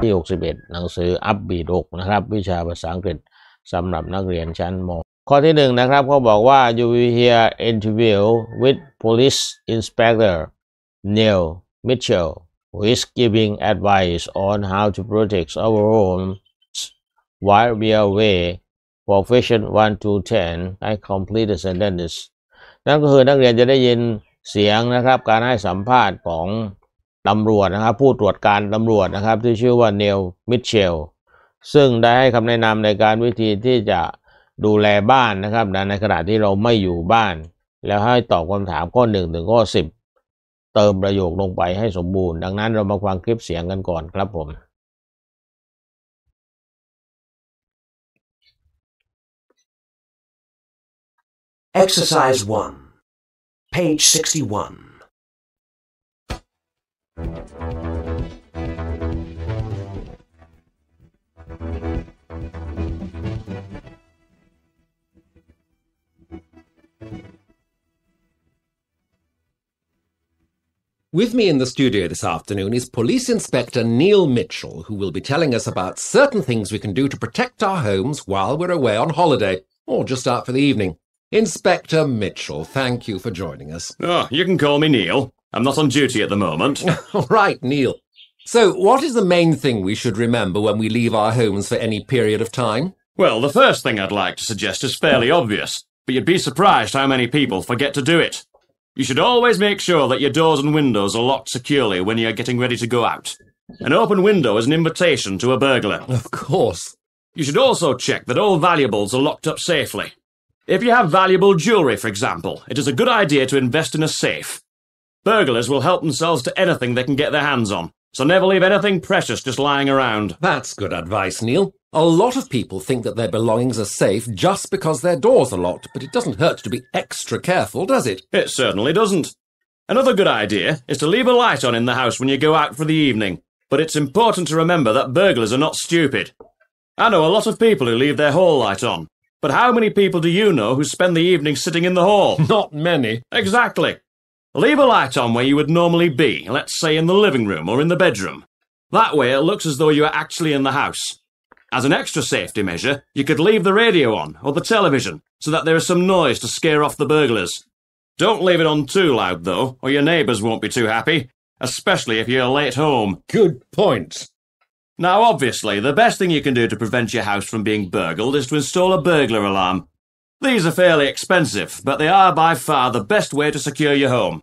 ที่ 61หนังสือ อัปบีดก นะครับ วิชาภาษาอังกฤษสำหรับนักเรียนชั้น ม ข้อที่1นะครับเขาบอกว่า you will hear interview with police inspector Neil Mitchell who is giving advice on how to protect our homes while we are away for question 1 to 10 I complete the sentence นั่นก็คือนักเรียนจะได้ยินเสียงนะครับ การให้สัมภาษณ์ของตำรวจนะครับผู้ตรวจการตำรวจนะครับ ที่ชื่อว่าเนลมิเชลซึ่งได้ให้คำแนะนำในการวิธีที่จะดูแลบ้านนะครับ ในขณะที่เราไม่อยู่บ้าน แล้วให้ตอบคำถามข้อ1ถึงข้อ10 เติมประโยคลงไปให้สมบูรณ์ ดังนั้นเรามาฟังคลิปเสียงกันก่อนครับผม Exercise 1 page 61. With me in the studio this afternoon is Police Inspector Neil Mitchell, who will be telling us about certain things we can do to protect our homes while we're away on holiday or just out for the evening. Inspector Mitchell, thank you for joining us. Oh, you can call me Neil. I'm not on duty at the moment. Right, Neil. So, what is the main thing we should remember when we leave our homes for any period of time? Well, the first thing I'd like to suggest is fairly obvious, but you'd be surprised how many people forget to do it. You should always make sure that your doors and windows are locked securely when you're getting ready to go out. An open window is an invitation to a burglar. Of course. You should also check that all valuables are locked up safely. If you have valuable jewelry, for example, it is a good idea to invest in a safe. Burglars will help themselves to anything they can get their hands on, so never leave anything precious just lying around. That's good advice, Neil. A lot of people think that their belongings are safe just because their doors are locked, but it doesn't hurt to be extra careful, does it? It certainly doesn't. Another good idea is to leave a light on in the house when you go out for the evening, but it's important to remember that burglars are not stupid. I know a lot of people who leave their hall light on, but how many people do you know who spend the evening sitting in the hall? Not many. Exactly. Leave a light on where you would normally be, let's say in the living room or in the bedroom. That way it looks as though you are actually in the house. As an extra safety measure, you could leave the radio on or the television so that there is some noise to scare off the burglars. Don't leave it on too loud though, or your neighbours won't be too happy, especially if you're late home. Good point. Now, obviously, the best thing you can do to prevent your house from being burgled is to install a burglar alarm. These are fairly expensive, but they are by far the best way to secure your home.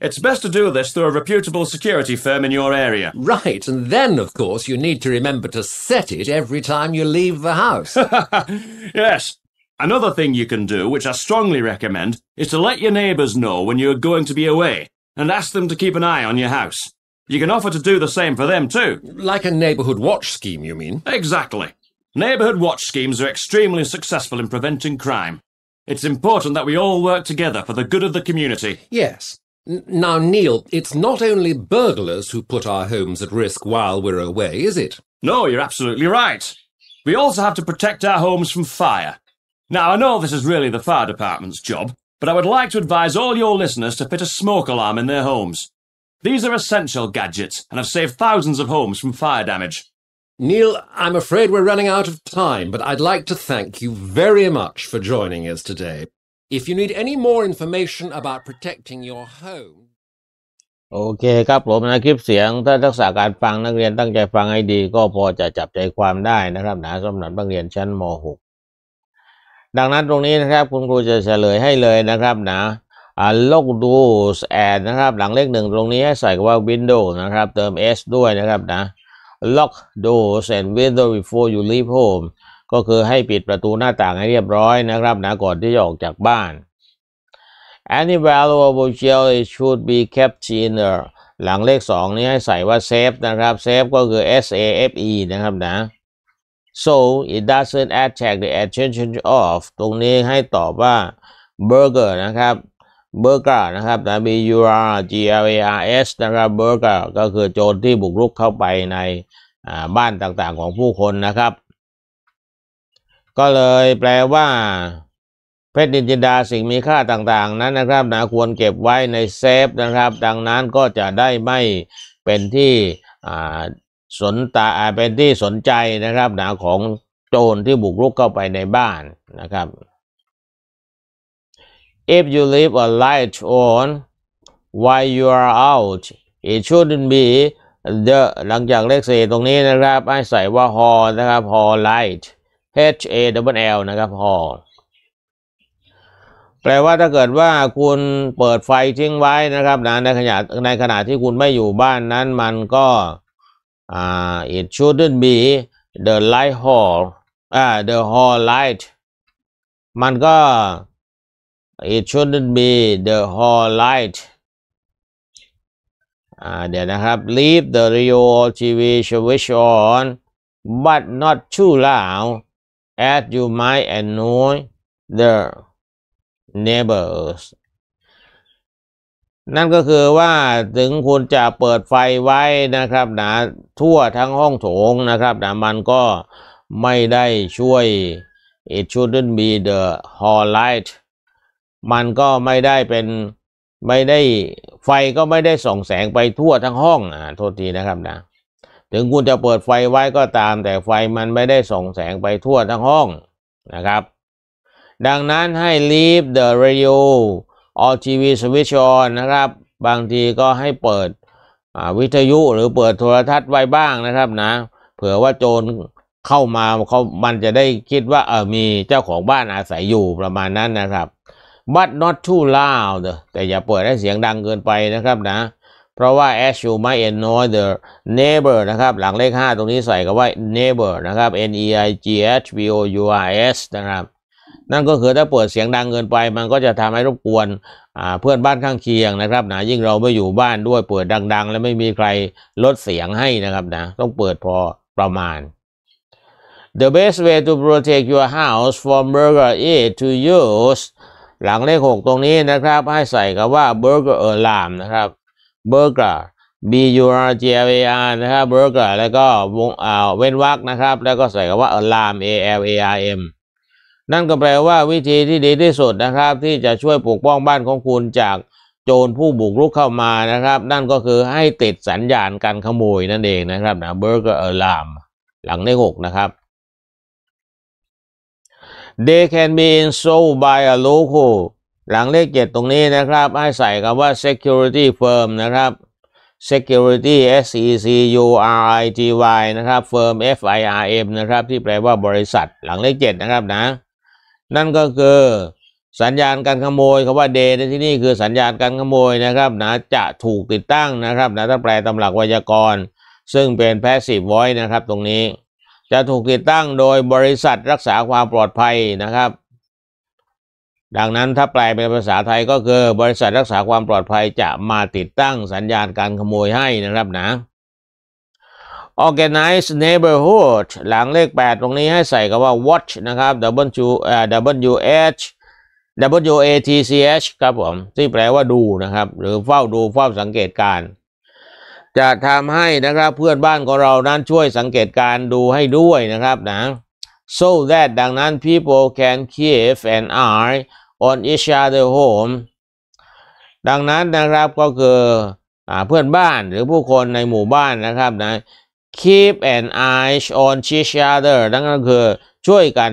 It's best to do this through a reputable security firm in your area. Right, and then, of course, you need to remember to set it every time you leave the house. yes. Another thing you can do, which I strongly recommend, is to let your neighbours know when you are going to be away and ask them to keep an eye on your house. You can offer to do the same for them too. Like a neighbourhood watch scheme, you mean? Exactly. Neighbourhood watch schemes are extremely successful in preventing crime. It's important that we all work together for the good of the community. Yes. N- now, Neil, it's not only burglars who put our homes at risk while we're away, is it? No, you're absolutely right. We also have to protect our homes from fire. Now, I know this is really the fire department's job, but I would like to advise all your listeners to fit a smoke alarm in their homes. These are essential gadgets and have saved thousands of homes from fire damage. Neil, I'm afraid we're running out of time, but I'd like to thank you very much for joining us today. If you need any more information about protecting your home, โอเคครับผมนะคลิปเสียงถ้าทักษะการฟังนักเรียนตั้งใจฟังให้ดี ก็พอจะจับใจความได้นะครับนะสำหรับนักเรียนชั้นม .6 ดังนั้นตรงนี้นะครับคุณครูจะเฉลยให้เลยนะครับนะอโลกดูสแอนนะครับ หลังเลขหนึ่งตรงนี้ใส่คำว่า Windows นะครับ เติม s ด้วยนะครับนะ lock doors and window before you leave home ก็คือให้ปิดประตูหน้าต่างให้เรียบร้อยนะครับนะก่อนที่จะออกจากบ้าน any valuable j e l should be kept in the หลังเลขสองนี้ให้ใส่ว่า safe นะครับ safe ก็คือ s a f e นะครับนะ so it doesn't attract the attention of ตรงนี้ให้ตอบว่า burger นะครับเบอร์กานะครับนะ B U R G L A R S นะครับ เบอร์กาก็คือโจรที่บุกรุกเข้าไปในบ้านต่างๆ ของผู้คนนะครับ ก็เลยแปลว่าเพชรนินจินดาสิ่งมีค่าต่างๆ นั้นนะครับนะควรเก็บไว้ในเซฟนะครับ ดังนั้นก็จะได้ไม่เป็นที่สนตาเป็นที่สนใจนะครับนะของโจรที่บุกรุกเข้าไปในบ้านนะครับ If you leave a light on while you are out it shouldn't be the หลังจากเลขสี่ตรงนี้นะครับให้ใส่ว่า h นะครับ hall light h a w l นะครับ hall แปลว่าถ้าเกิดว่าคุณเปิดไฟทิ้งไว้นะครับนะในขณะในขณะที่คุณไม่อยู่บ้านนั้นมันก็อ่ it shouldn't be the light hall อ่า the hall light มันก็ it shouldn't be the hall light เดี๋ยวนะครับ leave the Rio TV switch on but not too loud as you might annoy the neighbors นั่นก็คือว่าถึงคุณจะเปิดไฟไว้นะครับนะทั่วทั้งห้องโถงนะครับนะมันก็ไม่ได้ช่วย it shouldn't be the hall light มันก็ไม่ได้เป็นไม่ได้ไฟก็ไม่ได้ส่องแสงไปทั่วทั้งห้องอ่าโทษทีนะครับนะถึงคุณจะเปิดไฟไว้ก็ตาม แต่ไฟมันไม่ได้ส่องแสงไปทั่วทั้งห้องนะครับ ดังนั้นให้ leave the radio or TV switch on นะครับบางทีก็ให้เปิดวิทยุหรือเปิดโทรทัศน์ไว้บ้างนะครับนะ เผื่อว่าโจรเข้ามาเขามันจะได้คิดว่าเออ มีเจ้าของบ้านอาศัยอยู่ประมาณนั้นนะครับ but not too loud แต่อย่าเปิดให้เสียงดังเกินไปนะครับนะ เพราะว่า as you might annoy the neighbor นะครับหลังเลข 5 ตรงนี้ใส่กับว่า neighbor นะครับ n e i g h b o u r s นะครับ นั่นก็คือถ้าเปิดเสียงดังเกินไป มันก็จะทำให้รบกวนเพื่อนบ้านข้างเคียงนะครับนะ ยิ่งเราไม่อยู่บ้านด้วย เปิดดังๆ แล้วไม่มีใครลดเสียงให้นะครับนะ ต้องเปิดพอประมาณ The best way to protect your house from burglar is to use หลังเลขหกตรงนี้นะครับให้ใส่คำว่า burger alarm นะครับ burger b u r g l a r นะครับ burger แล้วก็วงอาเว้นวรรคนะครับ แล้วก็ใส่คำว่า alarm a l a r m นั่นก็แปลว่าวิธีที่ดีที่สุดนะครับ ที่จะช่วยปกป้องบ้านของคุณจากโจรผู้บุกรุกเข้ามานะครับ นั่นก็คือให้ติดสัญญาณการขโมยนั่นเองนะครับนะ burger alarm หลังเลขหกนะครับ they can be sold by a local หลังเลขเจ็ดตรงนี้นะครับ ให้ใส่คำว่า security firm นะครับ security s e c u r i t y นะครับ firm f i r m นะครับ ที่แปลว่าบริษัทหลังเลขเจ็ดนะครับนะนั่นก็คือสัญญาณการขโมยคาว่าเดในที่นี่คือสัญญาณการขโมยนะครับนะจะถูกติดตั้งนะครับนะถ้าแปลตำหลักไวยากรณ์ ซึ่งเป็น passive voice นะครับตรงนี้จะถูกติดตั้งโดยบริษัทรักษาความปลอดภัยนะครับ ดังนั้นถ้าแปลเป็นภาษาไทยก็คือบริษัทรักษาความปลอดภัยจะมาติดตั้งสัญญาณการขโมยให้นะครับนะ organize neighborhood หลังเลข 8 ตรงนี้ให้ใส่คำว่า watch นะครับ w w h w a t c h ครับผมที่แปลว่าดูนะครับ หรือเฝ้าดูเฝ้าสังเกตการจะทำให้นะครับเพื่อนบ้านของเรา นั้นช่วยสังเกตการดูให้ด้วยนะครับนะ so that ดังนั้น people can keep an eye on each other home ดังนั้นนะครับก็คือเพื่อนบ้านหรือผู้คนในหมู่บ้านนะครับนะ keep an eye on each other นั่นก็คือช่วยกัน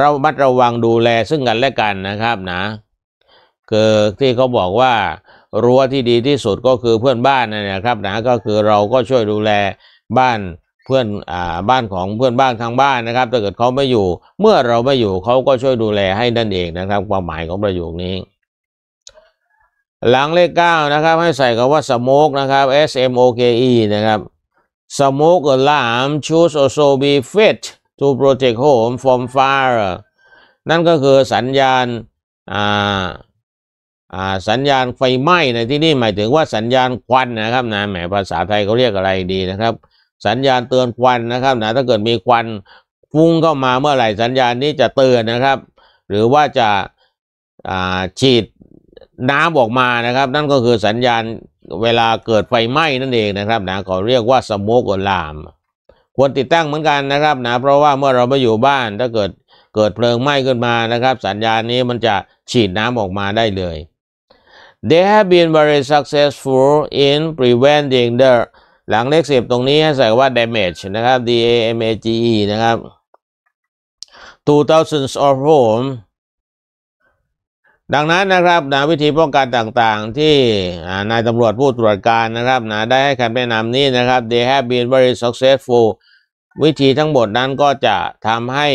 ระมัดระวังดูแลซึ่งกันและกันนะครับนะคือที่เขาบอกว่ารั้วที่ดีที่สุดก็คือเพื่อนบ้านนะครับนะก็คือเราก็ช่วยดูแลบ้านเพื่อนอ่าบ้านของเพื่อนบ้านทางบ้านนะครับ ถ้าเกิดเขาไม่อยู่ เมื่อเราไม่อยู่เขาก็ช่วยดูแลให้นั่นเองนะครับ ความหมายของประโยคนี้ หลังเลขเก้านะครับให้ใส่คำว่าส m o กนะครับ S M O K E นะครับ smoke alarm should also be fit to protect home from fire นั่นก็คือสัญญาณอ่าสัญญาณไฟไหม้ในที่นี่หมายถึงว่าสัญญาณควันนะครับนะแหมภาษาไทยเขาเรียกอะไรดีนะครับ สัญญาณเตือนควันนะครับนะถ้าเกิดมีควันฟุ้งเข้ามาเมื่อไหร่สัญญาณนี้จะเตือนนะครับ หรือว่าจะฉีดน้ำออกมานะครับ นั่นก็คือสัญญาณเวลาเกิดไฟไหม้นั่นเองนะครับนะเขาเรียกว่าสโมกอลามควรติดตั้งเหมือนกันนะครับนะเพราะว่าเมื่อเราไปอยู่บ้านถ้าเกิดเกิดเพลิงไหม้ขึ้นมานะครับ สัญญาณนี้มันจะฉีดน้ำออกมาได้เลย they have been very successful in preventing the หลังเลขสิบตรงนี้ใส่ว่า damage นะครับ d a m a g e นะครับ two thousands of home ดังนั้นนะครับนะวิธีป้องกันต่างๆ ที่นายตำรวจผู้ตรวจการนะครับนะได้ให้คำแนะนำนี้นะครับ they have been very successful วิธีทั้งหมดนั้นก็จะทำให้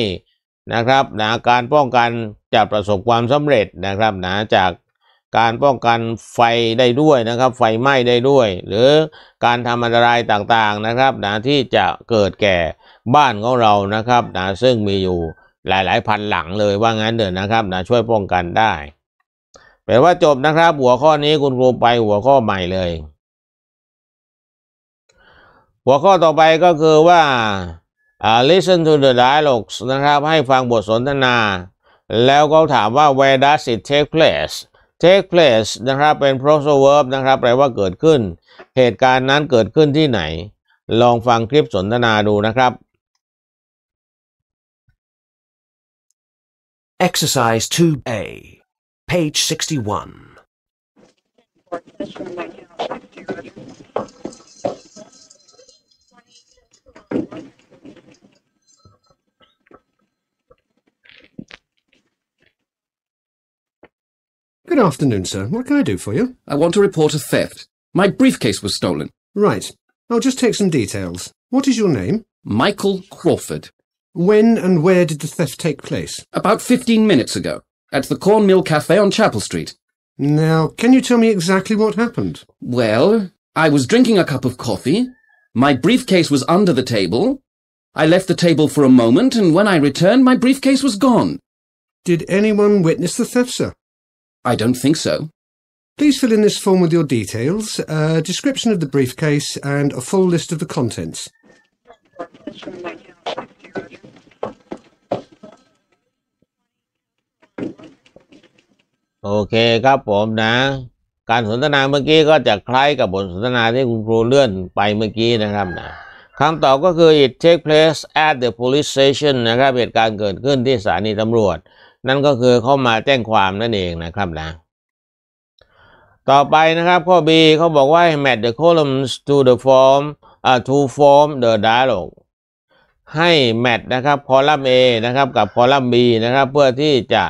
นะครับนะการป้องกันจะประสบความสำเร็จนะครับนะจากการป้องกันไฟได้ด้วยนะครับ ไฟไหม้ได้ด้วย หรือการทำอันตรายต่างๆนะครับนะที่จะเกิดแก่บ้านของเรานะครับนะซึ่งมีอยู่หลาย ๆ พันหลังเลยว่างั้นเดินนะครับนะช่วยป้องกันได้แปลว่าจบนะครับหัวข้อนี้คุณครูไปหัวข้อใหม่เลย หัวข้อต่อไปก็คือว่า uh, listen to the dialogues นะครับ ให้ฟังบทสนทนา แล้วก็ถามว่า where does it take place take place นะครับ เป็น prosal verb นะครับ แปลว่าเกิดขึ้น เหตุการณ์นั้นเกิดขึ้นที่ไหน ลองฟังคลิปสนทนาดูนะครับ Exercise 2A page 61 Good afternoon, sir. What can I do for you? I want to report a theft. My briefcase was stolen. Right. I'll just take some details. What is your name? Michael Crawford. When and where did the theft take place? About 15 minutes ago, at the Cornmill Cafe on Chapel Street. Now, can you tell me exactly what happened? Well, I was drinking a cup of coffee. My briefcase was under the table. I left the table for a moment, and when I returned, my briefcase was gone. Did anyone witness the theft, sir? I don't think so. Please fill in this form with your details, a description of the briefcase, and a full list of the contents. Okay, ครับผมนะการสนทนาเมื่อกี้ก็จะคล้ายกับบทสนทนาที่คุณครูเลื่อนไปเมื่อกี้นะครับนะคำตอบก็คือ it take place at the police station นะครับเหตุการณ์เกิดขึ้นที่สถานีตำรวจนั่นก็คือเข้ามาแจ้งความนั่นเองนะครับนะ ต่อไปนะครับข้อ B เขาบอกว่า match the columns to the form uh, to form the dialogue ให้แมทนะครับ คอลัมน์ A นะครับกับคอลัมน์ B นะครับเพื่อที่จะ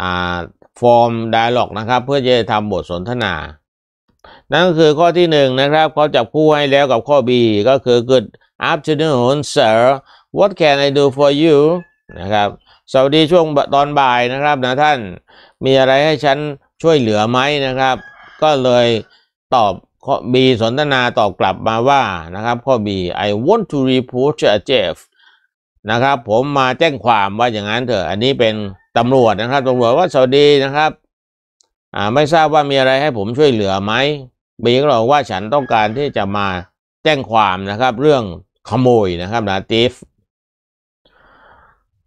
อ่าฟอร์มไดอะล็นะครับ เพื่อจะทำบทสนทนา นั่นก็คือข้อที่หนึ่งนะครับเขาจับคู่ให้แล้วกับข้อ B ก็คือ Good afternoon sir what can I do for you นะครับสวัสดีช่วงตอนบ่ายนะครับนะท่าน มีอะไรให้ฉันช่วยเหลือไหมนะครับ ก็เลยตอบข้อีสนทนาตอบกลับมาว่านะครับข้อบี I want to report to Jeff นะครับ ผมมาแจ้งความว่าอย่างนั้นเถอะ อันนี้เป็นตำรวจนะครับตำรวจว่าสวัสดีนะครับอ่าไม่ทราบว่ามีอะไรให้ผมช่วยเหลือไหมบีก็บอกว่าฉันต้องการที่จะมาแจ้งความนะครับเรื่องขโมยนะครับนะทีฟ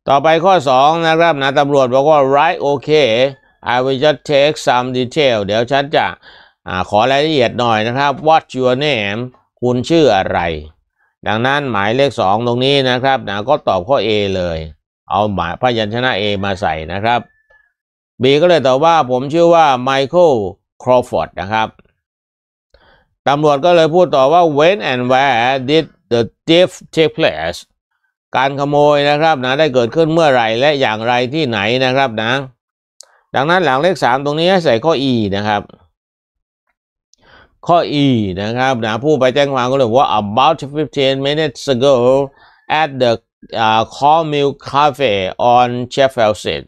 ต่อไปข้อ 2 นะครับนะตำรวจบอกว่า right okay I will just take some detail เดี๋ยวฉันจะอขอรายละเอียดหน่อยนะครับ what your name คุณชื่ออะไร ดังนั้นหมายเลข 2 ตรงนี้นะครับนะก็ตอบข้อ A เลย เอาหมายพยัญชนะ A มาใส่นะครับ B ก็เลยตอบว่าผมชื่อว่าไมเคิลครอฟอร์ดนะครับตำรวจก็เลยพูดต่อว่า when and where did the thief take place การขโมยนะครับนะได้เกิดขึ้นเมื่อไหร่ และอย่างไรที่ไหนนะครับนะดังนั้นหลังเลขสามตรงนี้ใส่ข้อ e นะครับข้อ e นะครับนะผู้ไปแจ้งความก็เลยว่า about 15 minutes ago at the uh, Cornmill Cafe on Sheffield Street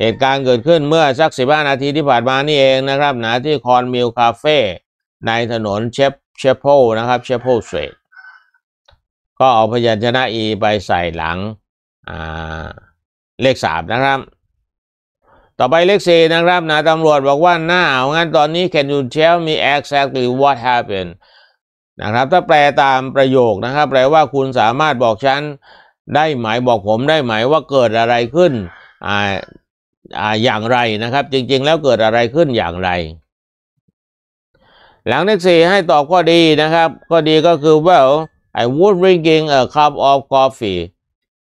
เหตุการณ์เกิดขึ้นเมื่อสัก 15 นาทีที่ผ่านมานี่เองนะครับนะที่ Cornmill Cafe ในถนนเชฟเชฟโพนะครับเชฟโพสตรีก็เอาพยัญชนะอีไปใส่หลังเลขสามนะครับ ต่อไปเลขสี่นะครับนะตำรวจบอกว่าหน้าเอางั้นตอนนี้ can you tell me exactly what happened นะครับ ถ้าแปลตามประโยคนะครับ แปลว่าคุณสามารถบอกฉันได้ไหมบอกผมได้ไหมว่าเกิดอะไรขึ้นอ่าอ่าอย่างไรนะครับ จริงๆ แล้วเกิดอะไรขึ้นอย่างไร หลังเลขสี่ให้ตอบข้อดีนะครับข้อดีก็คือ well I was drinking a cup of coffee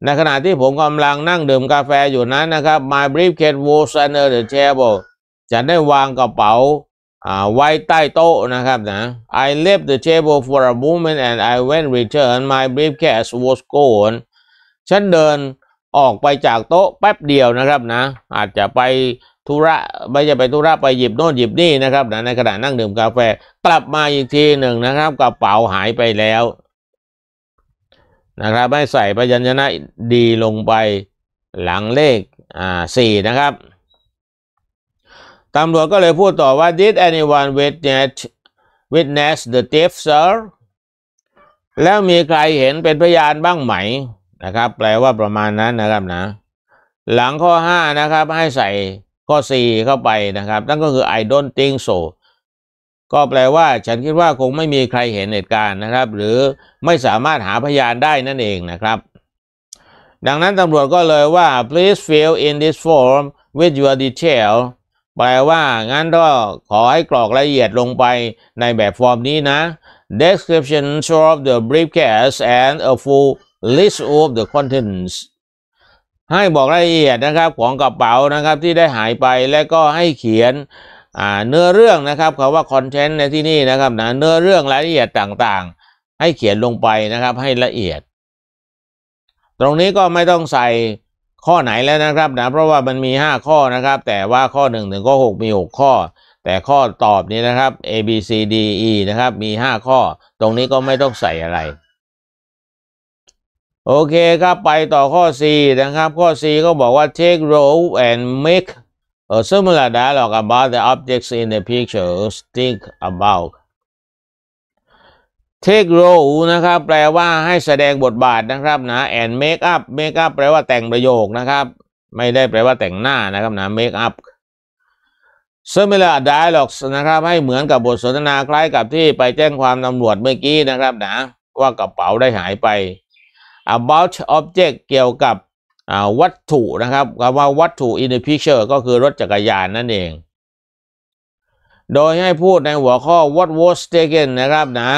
ในขณะที่ผมกำลังนั่งดื่มกาแฟอยู่นั้นนะครับ my briefcase was under the table ฉันได้วางกระเป๋าไว้ใต้โต๊ะนะครับนะ I left the table for a moment and I went return my briefcase was gone ฉันเดินออกไปจากโต๊ะแป๊บเดียวนะครับนะ อาจจะไปธุระไม่จะไปธุระไปหยิบโน่นหยิบนี่นะครับนะในขณะนั่งดื่มกาแฟ กลับมาอีกทีหนึ่งนะครับกระเป๋าหายไปแล้วนะครับให้ใส่พยัญชนะดีลงไปหลังเลขอ่าสี่นะครับตำรวจก็เลยพูดต่อว่า did anyone witness witness the t h e f t sir แล้วมีใครเห็นเป็นพยานบ้างไหมนะครับแปลว่าประมาณนั้นนะครับนะหลังข้อ5นะครับให้ใส่ข้อ 4 เข้าไปนะครับนั่นก็คือ I don't think so ก็แปลว่าฉันคิดว่าคงไม่มีใครเห็นเหตุการณ์นะครับ หรือไม่สามารถหาพยานได้นั่นเองนะครับ ดังนั้นตำรวจก็เลยว่า please fill in this form with your detail แปลว่า งั้นก็ขอให้กรอกรายละเอียดลงไปในแบบฟอร์มนี้นะ description of the briefcase and a full list of the contents ให้บอกรายละเอียดนะครับของกระเป๋านะครับที่ได้หายไปและก็ให้เขียนเนื้อเรื่องนะครับคำว่าคอนเทนต์ในที่นี่นะครับนะเนื้อเรื่องรายละเอียดต่างๆให้เขียนลงไปนะครับ ให้ละเอียด ตรงนี้ก็ไม่ต้องใส่ข้อไหนแล้วนะครับนะเพราะว่ามันมี 5 ข้อนะครับ แต่ว่าข้อ1ถึงข้อ6มี 6 ข้อ แต่ข้อตอบนี้นะครับ A B C D E นะครับ มี 5 ข้อ ตรงนี้ก็ไม่ต้องใส่อะไรโอเคครับไปต่อข้อ C นะครับข้อ C ก็บอกว่า take role and make A similar dialogue about the objects in the pictures. Think about. Take role นะครับแปลว่า ให้แสดงบทบาทนะครับนะ and make up make up แปลว่า แต่งประโยคนะครับ ไม่ได้แปลว่า แต่งหน้านะครับนะ make up similar dialogues นะครับให้เหมือนกับบทสนทนาคล้ายกับที่ไปแจ้งความตำรวจเมื่อกี้นะครับนะว่ากระเป๋าได้หายไป about object เกี่ยวกับวัตถุนะครับคำว่าวัตถุ in the picture ก็คือรถจักรยานนั่นเอง โดยให้พูดในหัวข้อ what was taken นะครับนะ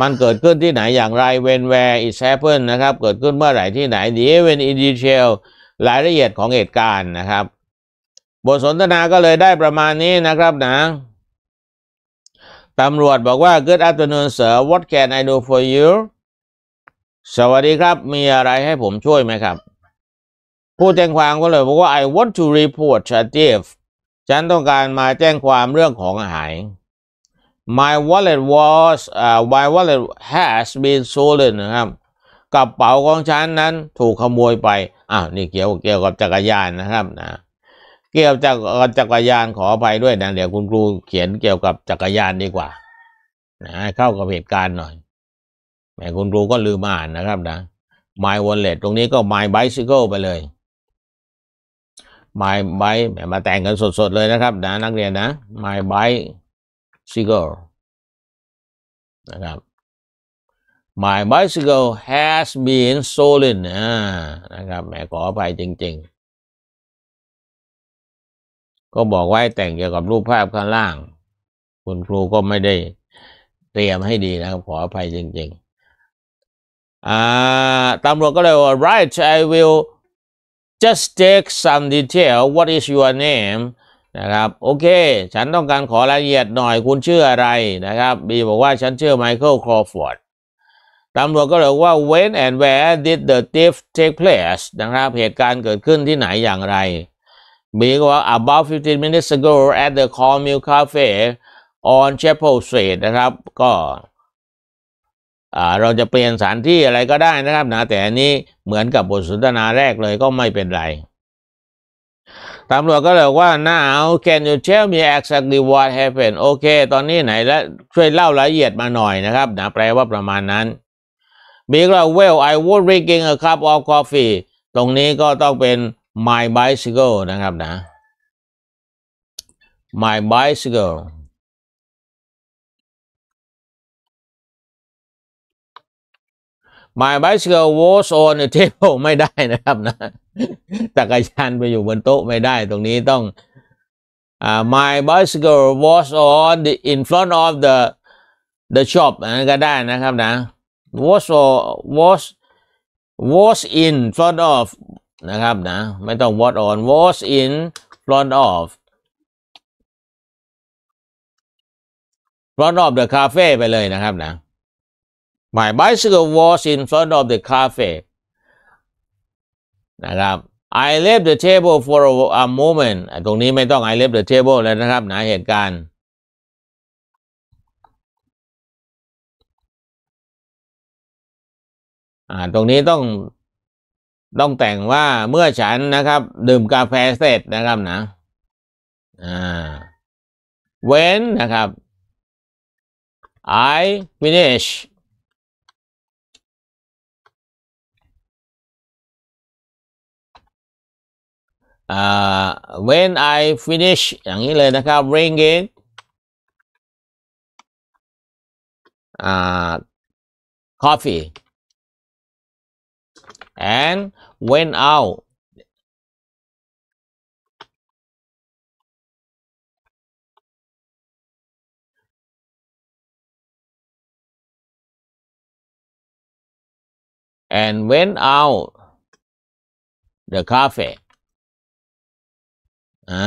มันเกิดขึ้นที่ไหนอย่างไร when where it happened นะครับ เกิดขึ้นเมื่อไหร่ที่ไหน the event in detail รายละเอียดของเหตุการณ์นะครับบทสนทนาก็เลยได้ประมาณนี้นะครับนะตำรวจบอกว่า good afternoon sir what can I do for you สวัสดีครับ มีอะไรให้ผมช่วยไหมครับผู้แจ้งความก็เลยบอกว่า I want to report Shatif ฉันต้องการมาแจ้งความเรื่องของหาย My wallet was uh, my wallet has been stolen นะครับกระเป๋าของฉันนั้นถูกขโมยไป อ้าวนี่เกี่ยวเกี่ยวกับจักรยานนะครับ นะ เกี่ยวจากจักรยานขออภัยด้วยนะ เดี๋ยวคุณครูเขียนเกี่ยวกับจักรยานดีกว่านะเข้ากับเหตุการณ์หน่อยแม่คุณครูก็ลืมอ่านนะครับ นะ my wallet ตรงนี้ก็ my bicycle ไปเลย my bike มาแต่งกันสด ๆ เลยนะครับนะนักเรียนนะ my bike s i n g l นะครับ my bicycle has been stolen นะครับแม่ขออภัยจริง ๆ ก็บอกไว้แต่งเกี่ยวกับรูปภาพข้างล่าง คุณครูก็ไม่ได้เตรียมให้ดีนะครับ ขออภัยจริง ๆ อ่าตำรวจก็เลยว่า right I will just take some detail what is your name นะครับ โอเค ฉันต้องการขอรายละเอียดหน่อยคุณชื่ออะไร นะครับ บีบอกว่าฉันชื่อไมเคิลครอฟอร์ดตำรวจก็เลยว่า when and where did the thief take place นะครับ เหตุการณ์เกิดขึ้นที่ไหนอย่างไร บีก็ว่า about 15 minutes ago at the c a r Mill Cafe on Chapel Street นะครับ ก็เราจะเปลี่ยนสถานที่อะไรก็ได้นะครับนะแต่อันนี้เหมือนกับบทสนทนาแรกเลยก็ไม่เป็นไรตำรวจก็เลยว่า now can you tell me exactly what happened โอเค ตอนนี้ไหนและช่วยเล่ารายละเอียดมาหน่อยนะครับนะแปลว่าประมาณนั้นบีก็ well I was drinking a cup of coffee ตรงนี้ก็ต้องเป็น my bicycle นะครับ นะ my bicycle My bicycle was on the table ไม่ได้นะครับนะจักรยานไปอยู่บนโต๊ะไม่ได้ ตรงนี้ต้อง uh, My bicycle was on the in front of the the shop อันนก็ได้นะครับนะ was or was was in front of นะครับนะ ไม่ต้อง was on was in front of front of the cafe ไปเลยนะครับนะ My bicycle was in front of the cafe นะครับ I left the table for a moment ตรงนี้ไม่ต้อง I left the table แล้วนะครับหนาเหตุการณ์ตรงนี้ต้องต้องแต่งว่าเมื่อฉันนะครับ ดื่มกาแฟเสร็จนะครับนะเว้นนะครับ I finish uh, when I finish อย่างนี้เลยนะครับ bring in uh, coffee and went out and went out the cafe อ่า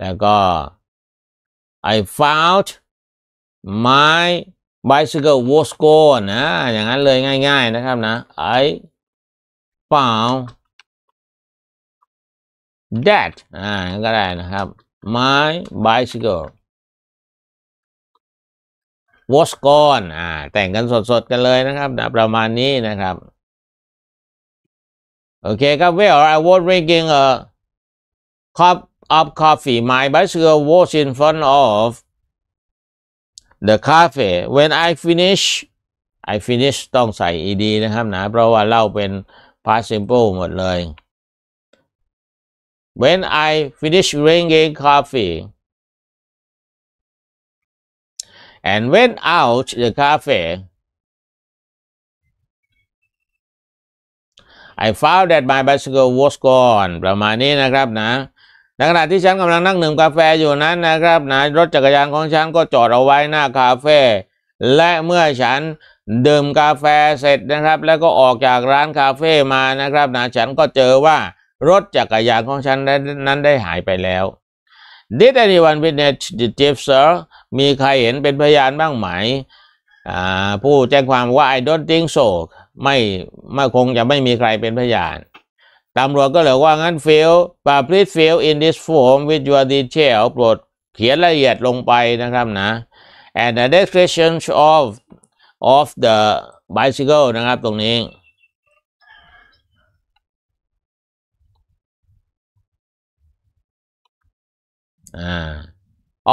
แล้วก็ I found my bicycle was gone นะอย่างนั้นเลยง่าย ๆนะครับนะ I found that อ่าก็ได้นะครับ my bicycle was gone อ่าแต่งกันสดๆกันเลยนะครับนะประมาณนี้นะครับโอ Okay, well, I was drinking a cup of coffee. My bicycle was in front of the cafe. When I finish, I finish ต้องใส่ ed นะครับนะเพราะว่าเล่าเป็น past simple หมดเลย When I finish drinking coffee and went out the cafe I found that my bicycle was gone ประมาณนี้นะครับนะในขณะที่ฉันกำลังนั่งดื่มกาแฟอยู่นั้นนะครับนะรถจักรยานของฉันก็จอดเอาไว้หน้าคาเฟ่และเมื่อฉันดื่มกาแฟเสร็จนะครับ แล้วก็ออกจากร้านคาเฟ่มานะครับนะฉันก็เจอว่ารถจักรยานของฉันนั้นได้หายไปแล้ว Did anyone witness the thief sir มีใครเห็นเป็นพยานบ้างไหมผู้แจ้งความว่า I don't think so ไม่ ไม่ คงจะไม่มีใครเป็นพยานตำรวจก็เลยว่างั้นฟิลปา please fill in this form with your detail โปรดเขียนละเอียดลงไปนะครับนะ and the description of of the bicycle นะครับตรงนี้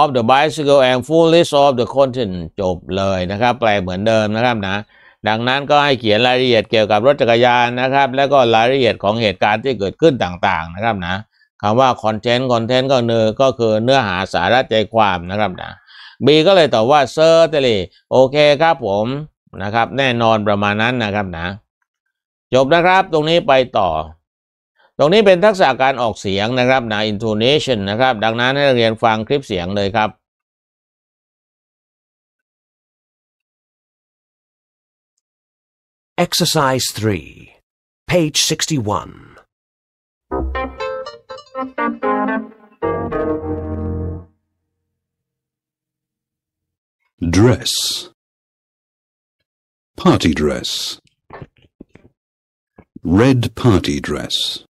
of the bicycle and full list of the content จบเลยนะครับ แปลเหมือนเดิมนะครับนะดังนั้นก็ให้เขียนรายละเอียดเกี่ยวกับรถจักรยานนะครับ แล้วก็รายละเอียดของเหตุการณ์ที่เกิดขึ้นต่างๆ นะครับนะคำว่าคอนเทนต์คอนเทนต์ก็เนื้อก็คือเนื้อหาสาระใจความนะครับนะบีก็เลยตอบว่าเซอร์เตลีโอเคครับผมนะครับ แน่นอนประมาณนั้นนะครับนะ จบนะครับตรงนี้ไปต่อ ตรงนี้เป็นทักษะการออกเสียงนะครับนะ intonation นะครับ ดังนั้นให้เรียนฟังคลิปเสียงเลยครับ Exercise 3, page 61. Dress Party dress Red party dress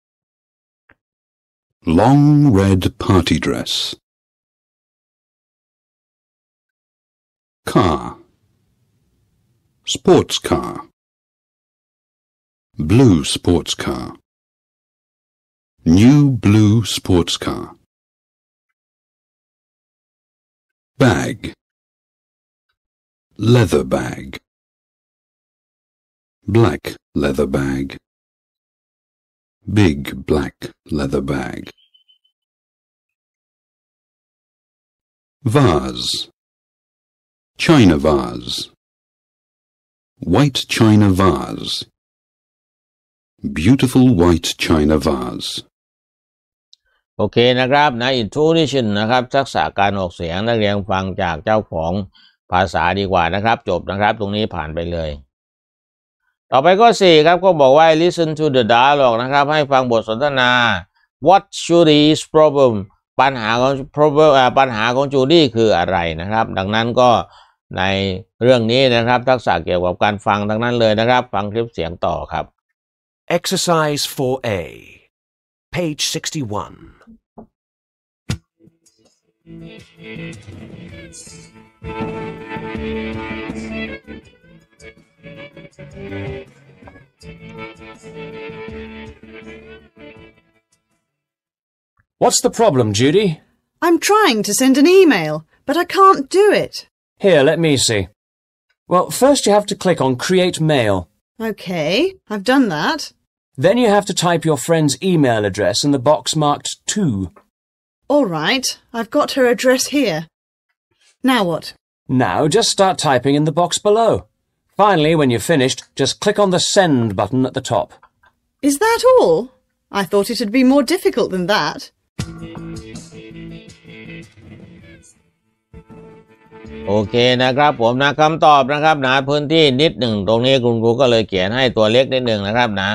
Long red party dress Car Sports car Blue sports car. New blue sports car. Bag. Leather bag. Black leather bag. Big black leather bag. Vase. China vase. White china vase. beautiful white china vase โอเคนะครับนะ intuition นะครับ ทักษะการออกเสียงนักเรียนฟังจากเจ้าของภาษาดีกว่านะครับ จบนะครับ ตรงนี้ผ่านไปเลย ต่อไปก็สี่ครับก็บอกว่า listen to the dialogue นะครับ ให้ฟังบทสนทนา what o u d i s problem ปัญหาของ problem ปัญหาของจูดี้คืออะไรนะครับ ดังนั้นก็ในเรื่องนี้นะครับ ทักษะเกี่ยวกับการฟังทั้งนั้นเลยนะครับ ฟังคลิปเสียงต่อครับ Exercise 4A, page 61. What's the problem, Judy? I'm trying to send an email, but I can't do it. Here, let me see. Well, first you have to click on Create Mail. OK, I've done that. Then you have to type your friend's email address in the box marked 2. All right, I've got her address here. Now what? Now just start typing in the box below. Finally, when you've finished, just click on the Send button at the top. Is that all? I thought it'd be more difficult than that. Okay, โอเคนะครับ ผม นะคำตอบ นะครับนะพื้นที่ นิดหนึ่งตรงนี้ คุณครูก็เลย เขียน ให้ ตัว เล็ก นิดหนึ่งนะครับ นะ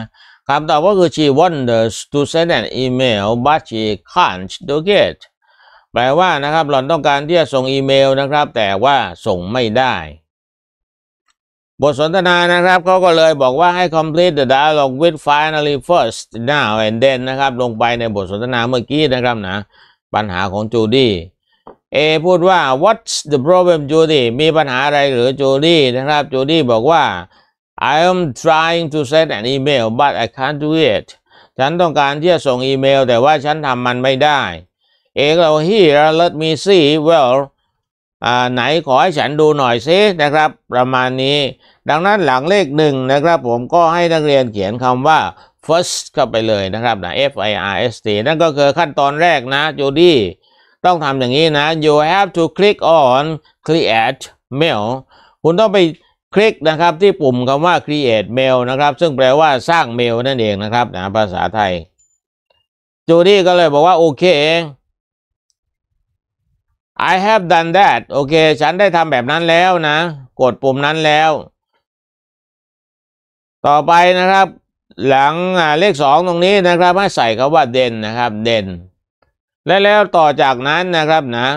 คำตอบก็คือ she wants to send an email but she can't do it แปลว่านะครับหล่อนต้องการที่จะส่งอีเมลนะครับแต่ว่าส่งไม่ได้ บทสนทนานะครับเขาก็เลยบอกว่าให้ complete the dialogue with finally first now and then นะครับลงไปในบทสนทนาเมื่อกี้นะครับนะปัญหาของจูดี้เอพูดว่า what's the problem จูดี้มีปัญหาอะไรหรือจูดี้นะครับจูดี้บอกว่า I am trying to send an email but I can't do it ฉันต้องการที่จะส่งอีเมลแต่ว่าฉันทำมันไม่ได้ เอกเรา here let me see well ไหนขอให้ฉันดูหน่อยซินะครับ ประมาณนี้ ดังนั้นหลังเลขหนึ่งนะครับผมก็ให้นักเรียนเขียนคำว่า first เข้าไปเลยนะครับนะ F I R S T นั่นก็คือขั้นตอนแรกนะจูดี้ต้องทำอย่างนี้นะ you have to click on create mail คุณต้องไปคลิกนะครับ ที่ปุ่มคำว่า create mail นะครับ ซึ่งแปลว่าสร้างเมลนั่นเองนะครับนะภาษาไทย จูดี้ก็เลยบอกว่าโอเค I have done that โอเค ฉันได้ทำแบบนั้นแล้วนะ กดปุ่มนั้นแล้ว ต่อไปนะครับ หลังเลขสองตรงนี้นะครับให้ใส่คาว่าเด่นนะครับเด่นและแล้วต่อจากนั้นนะครับนะ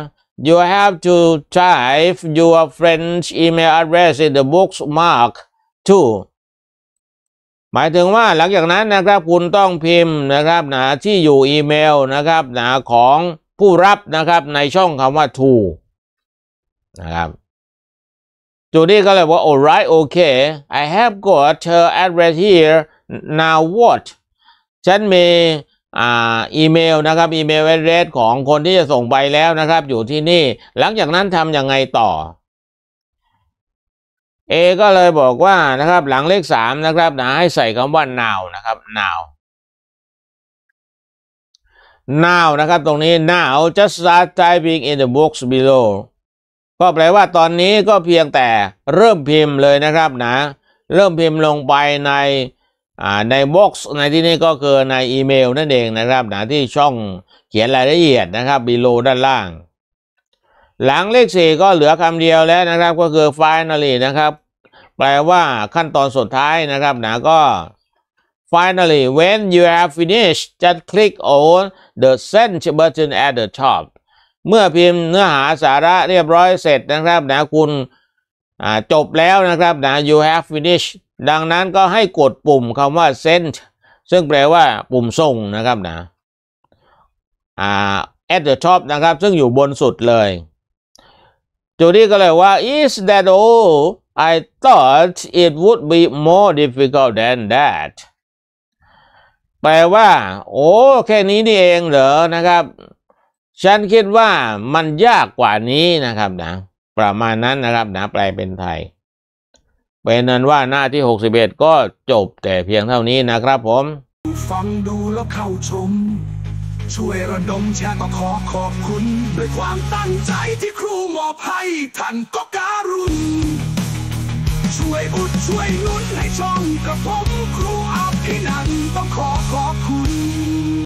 You have to type your French email address in the bookmark too หมายถึงว่าหลังจากนั้นนะครับคุณต้องพิมพ์นะครับหนาที่อยู่อีเมลนะครับหนาของผู้รับนะครับในช่องคำว่า to นะครับจูดี้ก็เลยว่า alright okay I have got her address here now what ฉันมีอีเมลนะครับอีเมลเอเดรสของคนที่จะส่งไปแล้วนะครับอยู่ที่นี่หลังจากนั้นทำยังไงต่อ A ก็เลยบอกว่านะครับหลังเลขสามนะครับนะให้ใส่คำว่า now นะครับ now now นะครับตรงนี้ now just start typing in the box below ก็แปลว่าตอนนี้ก็เพียงแต่เริ่มพิมพ์เลยนะครับ นะ เริ่มพิมพ์ลงไปในในบ็อกซ์ในที่นี้ก็คือในอีเมลนั่นเองนะครับ หนาที่ช่องเขียนรายละเอียดนะครับบีโลด้านล่าง หลังเลขสี่ก็เหลือคำเดียวแล้วนะครับก็คือ finally นะครับ แปลว่าขั้นตอนสุดท้ายนะครับหนาก็ finally when you have finished just click on the send button at the top เมื่อพิมพ์เนื้อหาสาระเรียบร้อยเสร็จนะครับหนาคุณจบแล้วนะครับ นะ you have finished ดังนั้นก็ให้กดปุ่มคำว่า send ซึ่งแปลว่าปุ่มส่งนะครับ นะอ่า at the top นะครับ ซึ่งอยู่บนสุดเลยจูดี้ก็เลยว่า is that all I thought it would be more difficult than that แปลว่า โอ้ แค่นี้นี่เองเหรอนะครับ ฉันคิดว่ามันยากกว่านี้นะครับนะประมาณนั้นนะครับนะแปลเป็นไทยเป็นนั้นว่าหน้าที่ 61 ก็จบแต่เพียงเท่านี้นะครับผมฟังดูแล้วเข้าชม ช่วยระดมแชร์ก็ขอขอบคุณ ด้วยความตั้งใจที่ครูมอบให้ท่านก็การุณช่วยอุดช่วยนุ่นให้ช่องกับผม ครูอาภินันต้องขอขอบคุณ